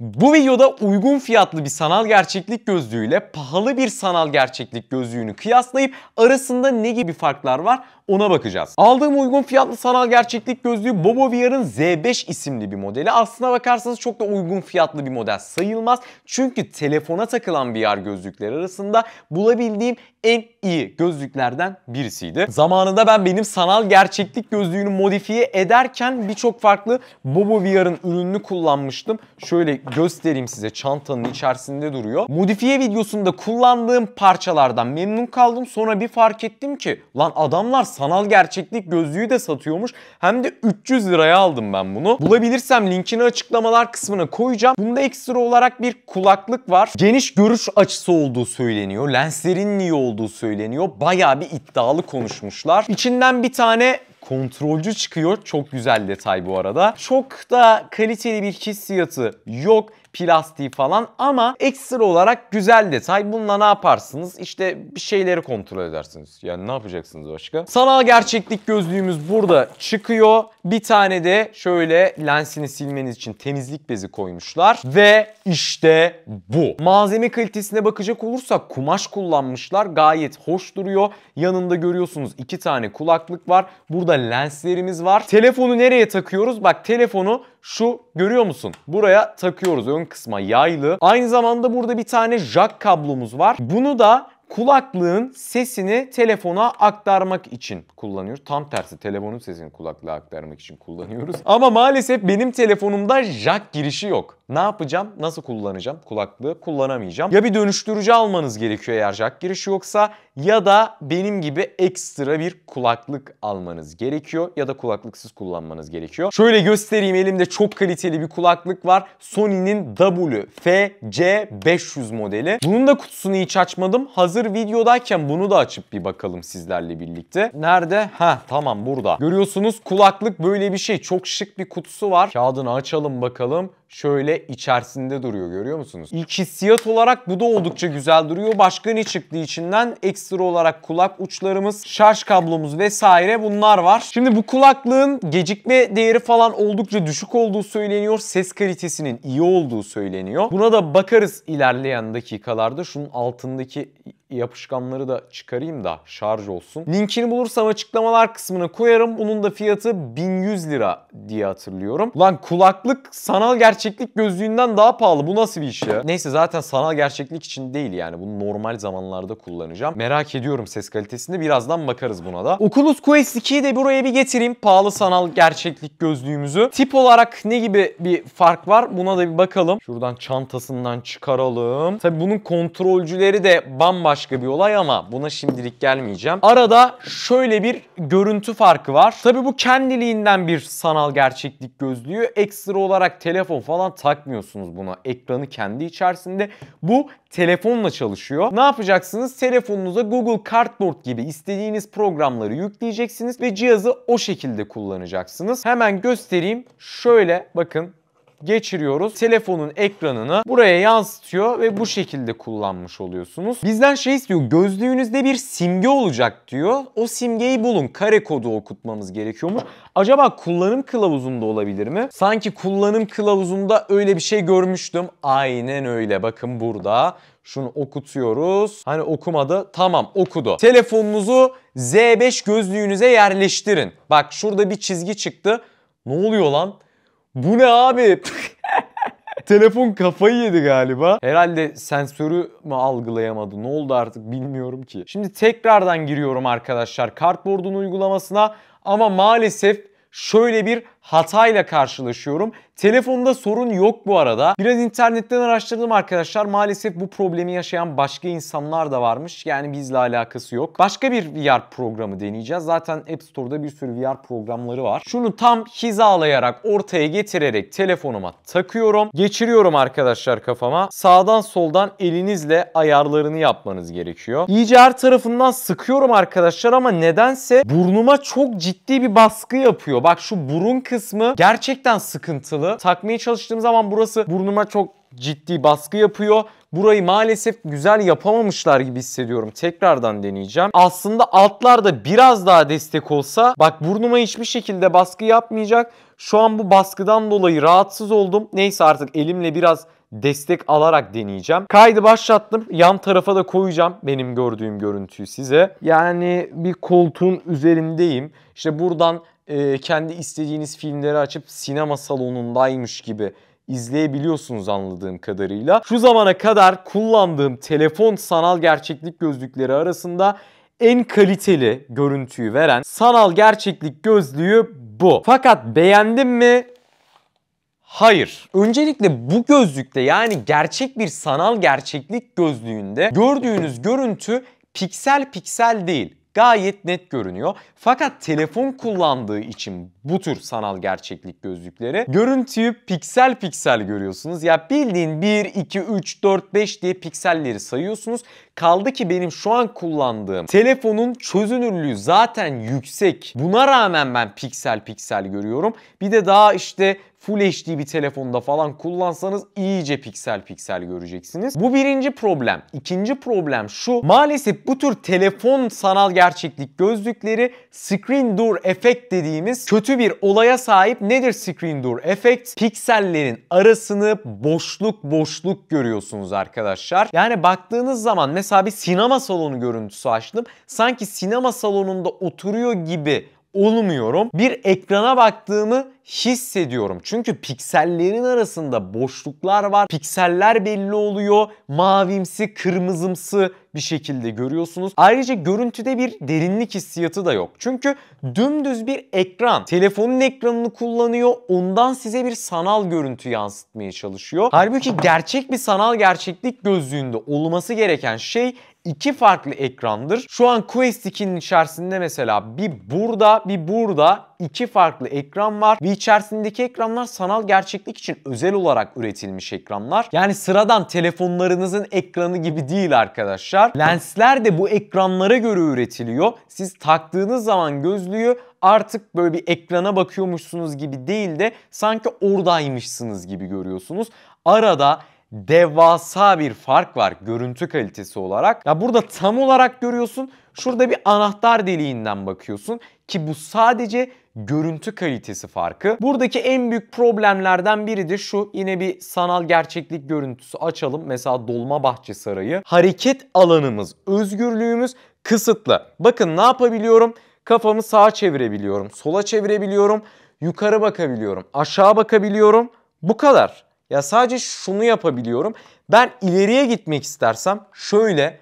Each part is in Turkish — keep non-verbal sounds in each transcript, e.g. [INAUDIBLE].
Bu videoda uygun fiyatlı bir sanal gerçeklik gözlüğü ile pahalı bir sanal gerçeklik gözlüğünü kıyaslayıp arasında ne gibi farklar var ona bakacağız. Aldığım uygun fiyatlı sanal gerçeklik gözlüğü Bobo VR'ın Z5 isimli bir modeli. Aslına bakarsanız çok da uygun fiyatlı bir model sayılmaz. Çünkü telefona takılan VR gözlükler arasında bulabildiğim en iyi gözlüklerden birisiydi. Zamanında ben benim sanal gerçeklik gözlüğünü modifiye ederken birçok farklı Bobo VR'ın ürününü kullanmıştım. Şöyle göstereyim size çantanın içerisinde duruyor. Modifiye videosunda kullandığım parçalardan memnun kaldım. Sonra bir fark ettim ki lan adamlar sanal gerçeklik gözlüğü de satıyormuş. Hem de 300 liraya aldım ben bunu. Bulabilirsem linkini açıklamalar kısmına koyacağım. Bunda ekstra olarak bir kulaklık var. Geniş görüş açısı olduğu söyleniyor. Lenslerin iyi olduğu olduğu söyleniyor. Bayağı bir iddialı konuşmuşlar. İçinden bir tane kontrolcü çıkıyor. Çok güzel detay bu arada. Çok da kaliteli bir hissiyatı yok plastiği falan ama ekstra olarak güzel detay. Bununla ne yaparsınız? İşte bir şeyleri kontrol edersiniz. Yani ne yapacaksınız başka? Sanal gerçeklik gözlüğümüz burada çıkıyor. Bir tane de şöyle lensini silmeniz için temizlik bezi koymuşlar. Ve işte bu. Malzeme kalitesine bakacak olursak kumaş kullanmışlar. Gayet hoş duruyor. Yanında görüyorsunuz iki tane kulaklık var. Burada lenslerimiz var. Telefonu nereye takıyoruz? Bak telefonu şu görüyor musun? Buraya takıyoruz ön kısma yaylı. Aynı zamanda burada bir tane jack kablomuz var. Bunu da kulaklığın sesini telefona aktarmak için kullanıyoruz. Tam tersi telefonun sesini kulaklığa aktarmak için kullanıyoruz. [LAUGHS] Ama maalesef benim telefonumda jack girişi yok. Ne yapacağım? Nasıl kullanacağım? Kulaklığı kullanamayacağım. Ya bir dönüştürücü almanız gerekiyor eğer jack girişi yoksa ya da benim gibi ekstra bir kulaklık almanız gerekiyor ya da kulaklıksız kullanmanız gerekiyor. Şöyle göstereyim elimde çok kaliteli bir kulaklık var. Sony'nin WFC500 modeli. Bunun da kutusunu hiç açmadım. Hazır videodayken bunu da açıp bir bakalım sizlerle birlikte. Nerede? Ha tamam burada. Görüyorsunuz kulaklık böyle bir şey. Çok şık bir kutusu var. Kağıdını açalım bakalım şöyle içerisinde duruyor görüyor musunuz? İlk hissiyat olarak bu da oldukça güzel duruyor. Başka ne çıktığı içinden? Ekstra olarak kulak uçlarımız, şarj kablomuz vesaire bunlar var. Şimdi bu kulaklığın gecikme değeri falan oldukça düşük olduğu söyleniyor. Ses kalitesinin iyi olduğu söyleniyor. Buna da bakarız ilerleyen dakikalarda. Şunun altındaki yapışkanları da çıkarayım da şarj olsun. Linkini bulursam açıklamalar kısmına koyarım. Bunun da fiyatı 1100 lira diye hatırlıyorum. Lan kulaklık sanal gerçeklik gözlüğünden daha pahalı. Bu nasıl bir iş ya? Neyse zaten sanal gerçeklik için değil yani. Bunu normal zamanlarda kullanacağım. Merak ediyorum ses kalitesinde. Birazdan bakarız buna da. Oculus Quest 2'yi de buraya bir getireyim. Pahalı sanal gerçeklik gözlüğümüzü. Tip olarak ne gibi bir fark var? Buna da bir bakalım. Şuradan çantasından çıkaralım. Tabi bunun kontrolcüleri de bambaşka başka bir olay ama buna şimdilik gelmeyeceğim. Arada şöyle bir görüntü farkı var. Tabii bu kendiliğinden bir sanal gerçeklik gözlüğü. Ekstra olarak telefon falan takmıyorsunuz buna. Ekranı kendi içerisinde. Bu telefonla çalışıyor. Ne yapacaksınız? Telefonunuza Google Cardboard gibi istediğiniz programları yükleyeceksiniz ve cihazı o şekilde kullanacaksınız. Hemen göstereyim. Şöyle bakın geçiriyoruz. Telefonun ekranını buraya yansıtıyor ve bu şekilde kullanmış oluyorsunuz. Bizden şey istiyor gözlüğünüzde bir simge olacak diyor. O simgeyi bulun. Kare kodu okutmamız gerekiyormuş. Acaba kullanım kılavuzunda olabilir mi? Sanki kullanım kılavuzunda öyle bir şey görmüştüm. Aynen öyle. Bakın burada şunu okutuyoruz. Hani okumadı. Tamam okudu. Telefonunuzu Z5 gözlüğünüze yerleştirin. Bak şurada bir çizgi çıktı. Ne oluyor lan? Bu ne abi? [LAUGHS] Telefon kafayı yedi galiba. Herhalde sensörü mü algılayamadı? Ne oldu artık bilmiyorum ki. Şimdi tekrardan giriyorum arkadaşlar kartboardun uygulamasına ama maalesef şöyle bir hatayla karşılaşıyorum. Telefonda sorun yok bu arada. Biraz internetten araştırdım arkadaşlar. Maalesef bu problemi yaşayan başka insanlar da varmış. Yani bizle alakası yok. Başka bir VR programı deneyeceğiz. Zaten App Store'da bir sürü VR programları var. Şunu tam hizalayarak, ortaya getirerek telefonuma takıyorum. Geçiriyorum arkadaşlar kafama. Sağdan soldan elinizle ayarlarını yapmanız gerekiyor. İyice her tarafından sıkıyorum arkadaşlar ama nedense burnuma çok ciddi bir baskı yapıyor. Bak şu burun kısmı gerçekten sıkıntılı. Takmaya çalıştığım zaman burası burnuma çok ciddi baskı yapıyor. Burayı maalesef güzel yapamamışlar gibi hissediyorum. Tekrardan deneyeceğim. Aslında altlarda biraz daha destek olsa bak burnuma hiçbir şekilde baskı yapmayacak. Şu an bu baskıdan dolayı rahatsız oldum. Neyse artık elimle biraz destek alarak deneyeceğim. Kaydı başlattım. Yan tarafa da koyacağım benim gördüğüm görüntüyü size. Yani bir koltuğun üzerindeyim. İşte buradan e, kendi istediğiniz filmleri açıp sinema salonundaymış gibi izleyebiliyorsunuz anladığım kadarıyla. Şu zamana kadar kullandığım telefon sanal gerçeklik gözlükleri arasında en kaliteli görüntüyü veren sanal gerçeklik gözlüğü bu. Fakat beğendim mi? Hayır. Öncelikle bu gözlükte yani gerçek bir sanal gerçeklik gözlüğünde gördüğünüz görüntü piksel piksel değil gayet net görünüyor. Fakat telefon kullandığı için bu tür sanal gerçeklik gözlükleri görüntüyü piksel piksel görüyorsunuz. Ya bildiğin 1, 2, 3, 4, 5 diye pikselleri sayıyorsunuz. Kaldı ki benim şu an kullandığım telefonun çözünürlüğü zaten yüksek. Buna rağmen ben piksel piksel görüyorum. Bir de daha işte Full HD bir telefonda falan kullansanız iyice piksel piksel göreceksiniz. Bu birinci problem. İkinci problem şu. Maalesef bu tür telefon sanal gerçeklik gözlükleri screen door efekt dediğimiz kötü bir olaya sahip. Nedir screen door efekt? Piksellerin arasını boşluk boşluk görüyorsunuz arkadaşlar. Yani baktığınız zaman mesela bir sinema salonu görüntüsü açtım. Sanki sinema salonunda oturuyor gibi olmuyorum. Bir ekrana baktığımı hissediyorum. Çünkü piksellerin arasında boşluklar var. Pikseller belli oluyor. Mavimsi, kırmızımsı bir şekilde görüyorsunuz. Ayrıca görüntüde bir derinlik hissiyatı da yok. Çünkü dümdüz bir ekran. Telefonun ekranını kullanıyor. Ondan size bir sanal görüntü yansıtmaya çalışıyor. Halbuki gerçek bir sanal gerçeklik gözlüğünde olması gereken şey iki farklı ekrandır. Şu an Quest 2'nin içerisinde mesela bir burada bir burada iki farklı ekran var ve ve içerisindeki ekranlar sanal gerçeklik için özel olarak üretilmiş ekranlar. Yani sıradan telefonlarınızın ekranı gibi değil arkadaşlar. Lensler de bu ekranlara göre üretiliyor. Siz taktığınız zaman gözlüğü artık böyle bir ekrana bakıyormuşsunuz gibi değil de sanki oradaymışsınız gibi görüyorsunuz. Arada devasa bir fark var görüntü kalitesi olarak. Ya burada tam olarak görüyorsun. Şurada bir anahtar deliğinden bakıyorsun ki bu sadece görüntü kalitesi farkı. Buradaki en büyük problemlerden biri de şu. Yine bir sanal gerçeklik görüntüsü açalım. Mesela Dolmabahçe Sarayı. Hareket alanımız, özgürlüğümüz kısıtlı. Bakın ne yapabiliyorum? Kafamı sağa çevirebiliyorum, sola çevirebiliyorum, yukarı bakabiliyorum, aşağı bakabiliyorum. Bu kadar. Ya sadece şunu yapabiliyorum. Ben ileriye gitmek istersem şöyle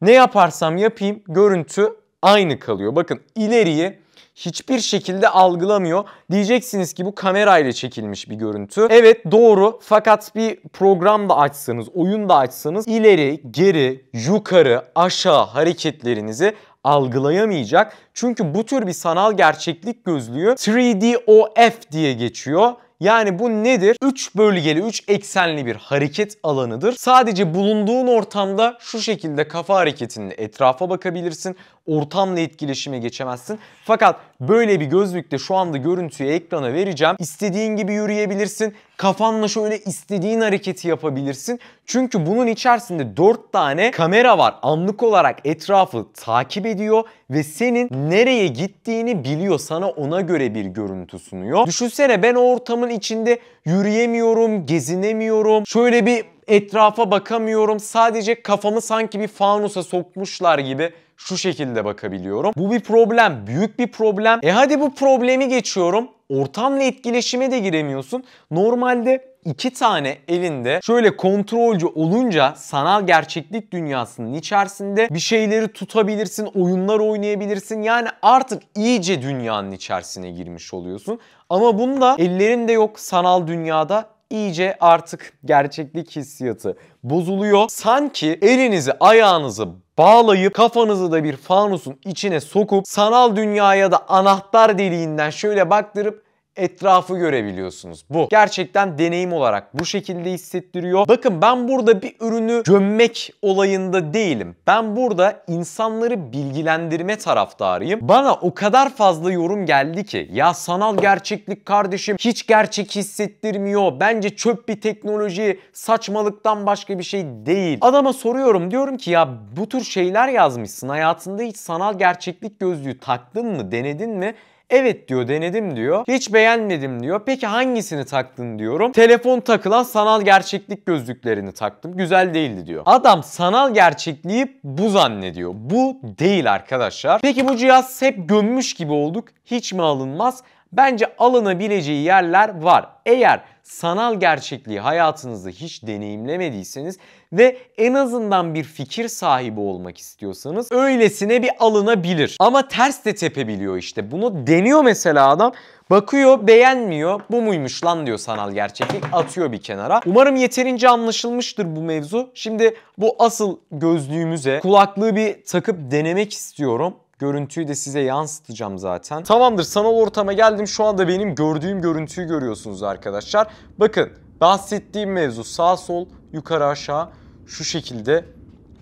ne yaparsam yapayım görüntü aynı kalıyor. Bakın ileriye hiçbir şekilde algılamıyor. Diyeceksiniz ki bu kamerayla çekilmiş bir görüntü. Evet doğru fakat bir program da açsanız, oyun da açsanız ileri, geri, yukarı, aşağı hareketlerinizi algılayamayacak. Çünkü bu tür bir sanal gerçeklik gözlüğü 3DOF diye geçiyor. Yani bu nedir? 3 bölgeli, 3 eksenli bir hareket alanıdır. Sadece bulunduğun ortamda şu şekilde kafa hareketinle etrafa bakabilirsin ortamla etkileşime geçemezsin. Fakat böyle bir gözlükte şu anda görüntüyü ekrana vereceğim. İstediğin gibi yürüyebilirsin. Kafanla şöyle istediğin hareketi yapabilirsin. Çünkü bunun içerisinde 4 tane kamera var. Anlık olarak etrafı takip ediyor ve senin nereye gittiğini biliyor. Sana ona göre bir görüntü sunuyor. Düşünsene ben o ortamın içinde yürüyemiyorum, gezinemiyorum. Şöyle bir Etrafa bakamıyorum. Sadece kafamı sanki bir fanusa sokmuşlar gibi şu şekilde bakabiliyorum. Bu bir problem, büyük bir problem. E hadi bu problemi geçiyorum. Ortamla etkileşime de giremiyorsun. Normalde iki tane elinde şöyle kontrolcü olunca sanal gerçeklik dünyasının içerisinde bir şeyleri tutabilirsin, oyunlar oynayabilirsin. Yani artık iyice dünyanın içerisine girmiş oluyorsun. Ama bunda ellerin de yok sanal dünyada iyice artık gerçeklik hissiyatı bozuluyor. Sanki elinizi ayağınızı bağlayıp kafanızı da bir fanusun içine sokup sanal dünyaya da anahtar deliğinden şöyle baktırıp etrafı görebiliyorsunuz. Bu gerçekten deneyim olarak bu şekilde hissettiriyor. Bakın ben burada bir ürünü gömmek olayında değilim. Ben burada insanları bilgilendirme taraftarıyım. Bana o kadar fazla yorum geldi ki ya sanal gerçeklik kardeşim hiç gerçek hissettirmiyor. Bence çöp bir teknoloji saçmalıktan başka bir şey değil. Adama soruyorum diyorum ki ya bu tür şeyler yazmışsın hayatında hiç sanal gerçeklik gözlüğü taktın mı denedin mi? Evet diyor denedim diyor. Hiç beğenmedim diyor. Peki hangisini taktın diyorum. Telefon takılan sanal gerçeklik gözlüklerini taktım. Güzel değildi diyor. Adam sanal gerçekliği bu zannediyor. Bu değil arkadaşlar. Peki bu cihaz hep gömmüş gibi olduk. Hiç mi alınmaz? Bence alınabileceği yerler var. Eğer sanal gerçekliği hayatınızda hiç deneyimlemediyseniz ve en azından bir fikir sahibi olmak istiyorsanız öylesine bir alınabilir. Ama ters de tepebiliyor işte. Bunu deniyor mesela adam. Bakıyor beğenmiyor. Bu muymuş lan diyor sanal gerçeklik. Atıyor bir kenara. Umarım yeterince anlaşılmıştır bu mevzu. Şimdi bu asıl gözlüğümüze kulaklığı bir takıp denemek istiyorum. Görüntüyü de size yansıtacağım zaten. Tamamdır sanal ortama geldim. Şu anda benim gördüğüm görüntüyü görüyorsunuz arkadaşlar. Bakın bahsettiğim mevzu sağ sol yukarı aşağı şu şekilde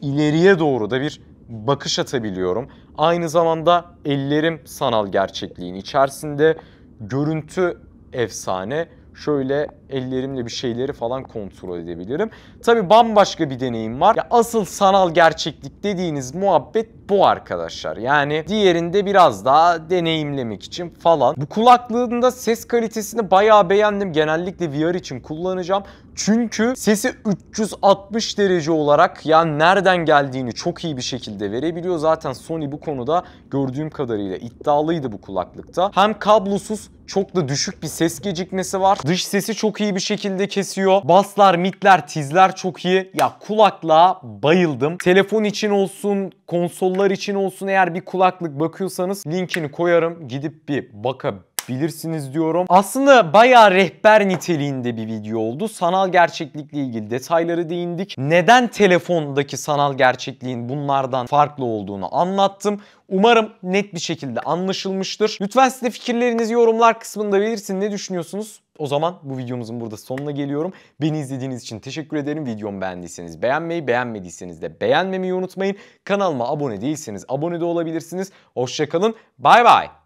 ileriye doğru da bir bakış atabiliyorum. Aynı zamanda ellerim sanal gerçekliğin içerisinde. Görüntü efsane şöyle ellerimle bir şeyleri falan kontrol edebilirim. Tabi bambaşka bir deneyim var. Ya asıl sanal gerçeklik dediğiniz muhabbet bu arkadaşlar. Yani diğerinde biraz daha deneyimlemek için falan. Bu kulaklığında ses kalitesini bayağı beğendim. Genellikle VR için kullanacağım. Çünkü sesi 360 derece olarak yani nereden geldiğini çok iyi bir şekilde verebiliyor. Zaten Sony bu konuda gördüğüm kadarıyla iddialıydı bu kulaklıkta. Hem kablosuz çok da düşük bir ses gecikmesi var. Dış sesi çok iyi bir şekilde kesiyor. Baslar, mitler, tizler çok iyi. Ya kulaklığa bayıldım. Telefon için olsun, konsollar için olsun eğer bir kulaklık bakıyorsanız linkini koyarım. Gidip bir bakabilirsiniz bilirsiniz diyorum. Aslında bayağı rehber niteliğinde bir video oldu. Sanal gerçeklikle ilgili detayları değindik. Neden telefondaki sanal gerçekliğin bunlardan farklı olduğunu anlattım. Umarım net bir şekilde anlaşılmıştır. Lütfen size fikirlerinizi yorumlar kısmında belirsin. Ne düşünüyorsunuz? O zaman bu videomuzun burada sonuna geliyorum. Beni izlediğiniz için teşekkür ederim. Videomu beğendiyseniz beğenmeyi, beğenmediyseniz de beğenmemeyi unutmayın. Kanalıma abone değilseniz abone de olabilirsiniz. Hoşçakalın. Bay bay.